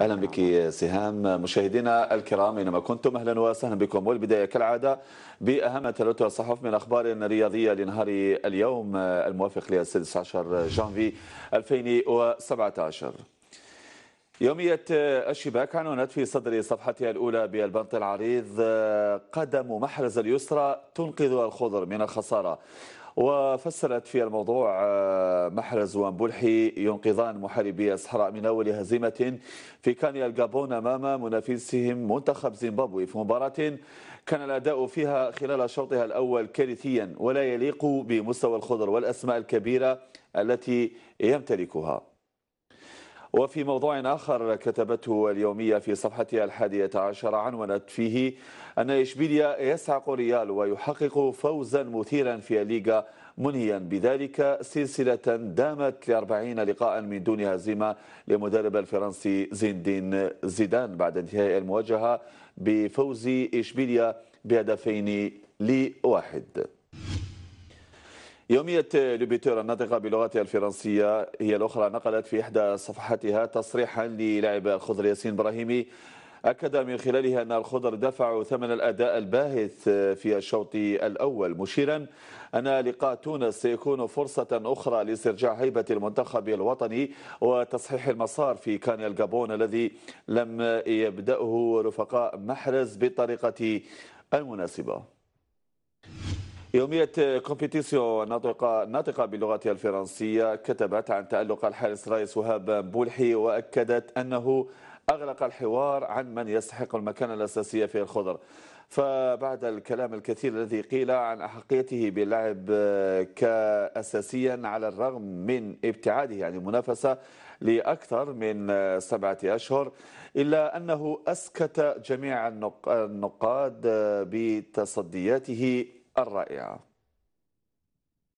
أهلا بك سهام مشاهدينا الكرام أينما كنتم أهلا وسهلا بكم والبداية كالعادة بأهم ثلاثه الصحف من أخبار رياضية لنهار اليوم الموافق للسادس عشر جانفي 2017 يومية الشباك عنونت في صدر صفحتها الأولى بالبنط العريض قدم محرز اليسرى تنقذ الخضر من الخسارة وفسرت في الموضوع آه، محرز ومبلحي ينقذان محاربي الصحراء من أول هزيمة في كانيا الجابون أمام منافسهم منتخب زيمبابوي في مباراة كان الأداء فيها خلال شوطها الأول كارثيا ولا يليق بمستوى الخضر والأسماء الكبيرة التي يمتلكها وفي موضوع آخر كتبته اليومية في صفحتها الحادية عشر عنونت فيه أن إشبيليا يسعق ريال ويحقق فوزا مثيرا في الليغا منهيا بذلك سلسلة دامت لأربعين لقاء من دون هزيمة لمدرب الفرنسي زين الدين زيدان بعد انتهاء المواجهة بفوز إشبيليا بهدفين لواحد يومية لوبيتور الناطقة بلغتها الفرنسية هي الأخرى نقلت في إحدى صفحاتها تصريحا للاعب الخضر ياسين إبراهيمي أكد من خلالها أن الخضر دفعوا ثمن الأداء الباهث في الشوط الأول مشيرا أن لقاء تونس سيكون فرصة أخرى لاسترجاع هيبة المنتخب الوطني وتصحيح المسار في كان الجابون الذي لم يبدأه رفقاء محرز بالطريقة المناسبة يومية كومبيتيسيو ناطقة ناطقة بلغتها الفرنسية كتبت عن تألق الحارس رايس وهاب بولحي وأكدت أنه أغلق الحوار عن من يستحق المكانة الأساسية في الخضر فبعد الكلام الكثير الذي قيل عن أحقيته باللعب كأساسيا على الرغم من ابتعاده عن المنافسة لأكثر من سبعة أشهر إلا أنه أسكت جميع النقاد بتصدياته الرائعه